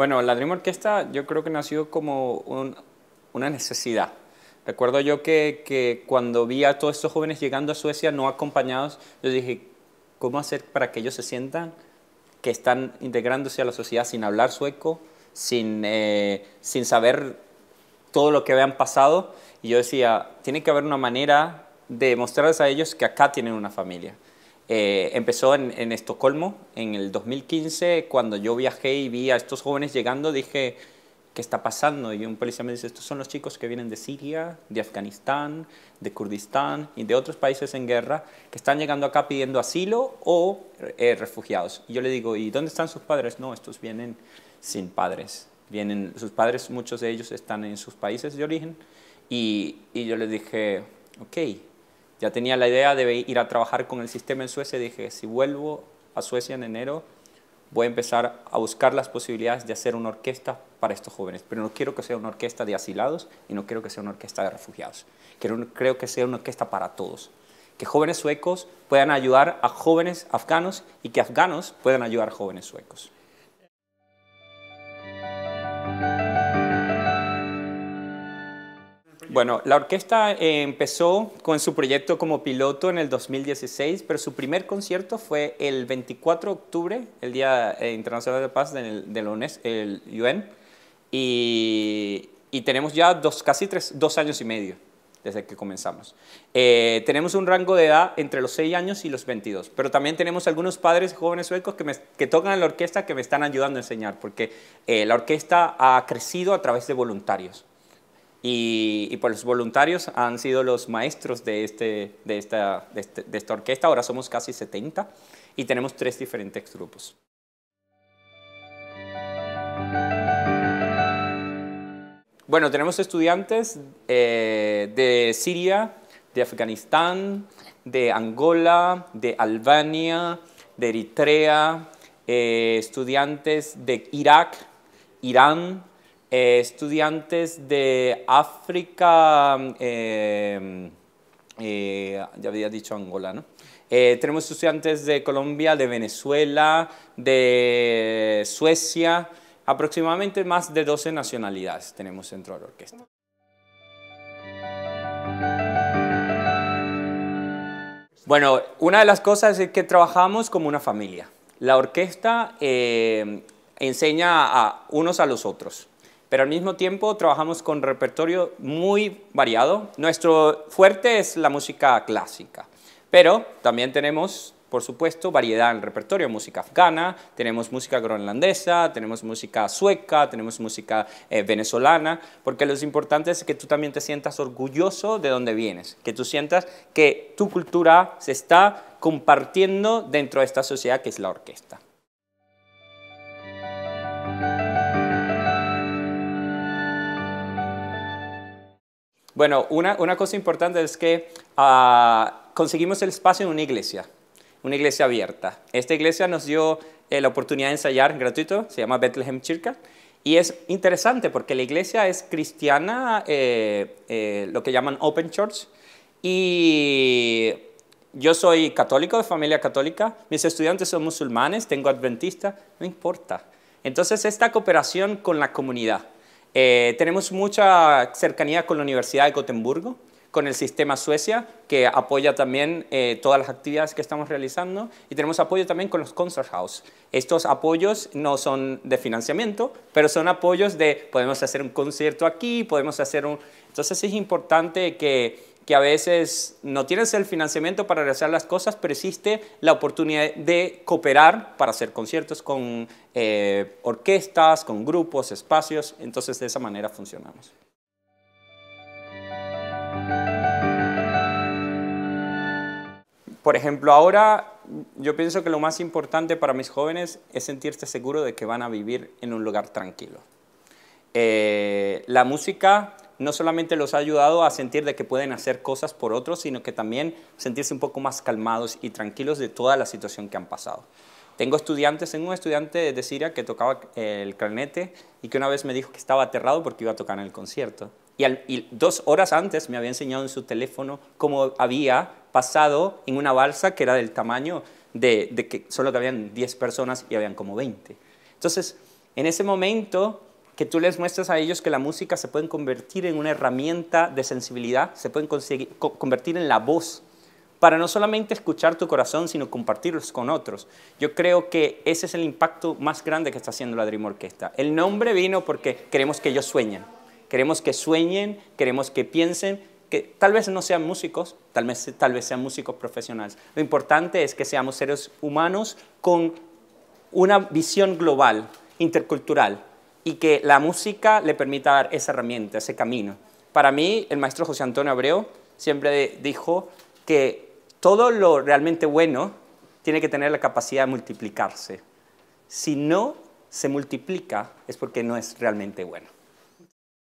Bueno, la Dream Orquesta yo creo que nació como una necesidad. Recuerdo yo que, cuando vi a todos estos jóvenes llegando a Suecia no acompañados, yo dije, ¿cómo hacer para que ellos se sientan que están integrándose a la sociedad sin hablar sueco, sin, eh, sin saber todo lo que habían pasado? Y yo decía, tiene que haber una manera de mostrarles a ellos que acá tienen una familia. Eh, empezó en, Estocolmo en el 2015, cuando yo viajé y vi a estos jóvenes llegando, dije, ¿qué está pasando? Y un policía me dice, estos son los chicos que vienen de Siria, de Afganistán, de Kurdistán y de otros países en guerra, que están llegando acá pidiendo asilo o eh, refugiados. Y yo le digo, ¿y dónde están sus padres? No, estos vienen sin padres. Vienen, sus padres, muchos de ellos están en sus países de origen. Y, y yo les dije, ok, ya tenía la idea de ir a trabajar con el sistema en Suecia. Dije, si vuelvo a Suecia en enero, voy a empezar a buscar las posibilidades de hacer una orquesta para estos jóvenes. Pero no quiero que sea una orquesta de asilados y no quiero que sea una orquesta de refugiados. Quiero, creo que sea una orquesta para todos. Que jóvenes suecos puedan ayudar a jóvenes afganos y que afganos puedan ayudar a jóvenes suecos. Bueno, la orquesta empezó con su proyecto como piloto en el 2016, pero su primer concierto fue el 24 de octubre, el Día eh, Internacional de Paz del, lunes, el UN, y, tenemos ya casi dos años y medio desde que comenzamos. Eh, tenemos un rango de edad entre los seis años y los 22, pero también tenemos algunos padres jóvenes suecos que, tocan en la orquesta que me están ayudando a enseñar, porque eh, la orquesta ha crecido a través de voluntarios. Y, y, pues, los voluntarios han sido los maestros de, este, este, esta, orquesta, ahora somos casi 70 y tenemos tres diferentes grupos. Bueno, tenemos estudiantes eh, de Siria, de Afganistán, de Angola, de Albania, de Eritrea, eh, estudiantes de Irak, Irán, eh, estudiantes de África, em, eh, ya había dicho Angola, ¿no? Eh, tenemos estudiantes de Colombia, de Venezuela, de Suecia, aproximadamente más de 12 nacionalidades tenemos dentro de la orquesta. Bueno, una de las cosas es que trabajamos como una familia. La orquesta enseña a unos a los otros pero al mismo tiempo trabajamos con repertorio muy variado. Nuestro fuerte es la música clásica, pero también tenemos, por supuesto, variedad en el repertorio, música afgana, tenemos música groenlandesa, tenemos música sueca, tenemos música eh, venezolana, porque lo importante es que tú también te sientas orgulloso de dónde vienes, que tú sientas que tu cultura se está compartiendo dentro de esta sociedad que es la orquesta. Bueno, una, cosa importante es que ah, conseguimos el espacio en una iglesia, una iglesia abierta. Esta iglesia nos dio eh, la oportunidad de ensayar gratuito, se llama Bethlehem Church, Y es interesante porque la iglesia es cristiana, eh, eh, lo que llaman Open Church. Y yo soy católico, de familia católica, mis estudiantes son musulmanes, tengo adventista, no importa. Entonces esta cooperación con la comunidad, eh, tenemos mucha cercanía con la Universidad de Gotemburgo, con el sistema Suecia, que apoya también eh, todas las actividades que estamos realizando, y tenemos apoyo también con los concert house. Estos apoyos no son de financiamiento, pero son apoyos de podemos hacer un concierto aquí, podemos hacer un... Entonces es importante que que a veces no tienes el financiamiento para realizar las cosas, pero existe la oportunidad de cooperar para hacer conciertos con eh, orquestas, con grupos, espacios. Entonces de esa manera funcionamos. Por ejemplo, ahora yo pienso que lo más importante para mis jóvenes es sentirse seguro de que van a vivir en un lugar tranquilo. Eh, la música no solamente los ha ayudado a sentir de que pueden hacer cosas por otros, sino que también sentirse un poco más calmados y tranquilos de toda la situación que han pasado. Tengo estudiantes, tengo un estudiante de Siria que tocaba el clarinete y que una vez me dijo que estaba aterrado porque iba a tocar en el concierto. Y, dos horas antes me había enseñado en su teléfono cómo había pasado en una balsa que era del tamaño de, que solo cabían habían 10 personas y habían como 20. Entonces, en ese momento que tú les muestres a ellos que la música se puede convertir en una herramienta de sensibilidad, se pueden convertir en la voz para no solamente escuchar tu corazón, sino compartirlos con otros. Yo creo que ese es el impacto más grande que está haciendo la Dream Orquesta. El nombre vino porque queremos que ellos sueñen, queremos que sueñen, queremos que piensen, que tal vez no sean músicos, tal vez sean músicos profesionales. Lo importante es que seamos seres humanos con una visión global, intercultural, y que la música le permita dar esa herramienta, ese camino. Para mí, el maestro José Antonio Abreu siempre dijo que todo lo realmente bueno tiene que tener la capacidad de multiplicarse. Si no se multiplica es porque no es realmente bueno.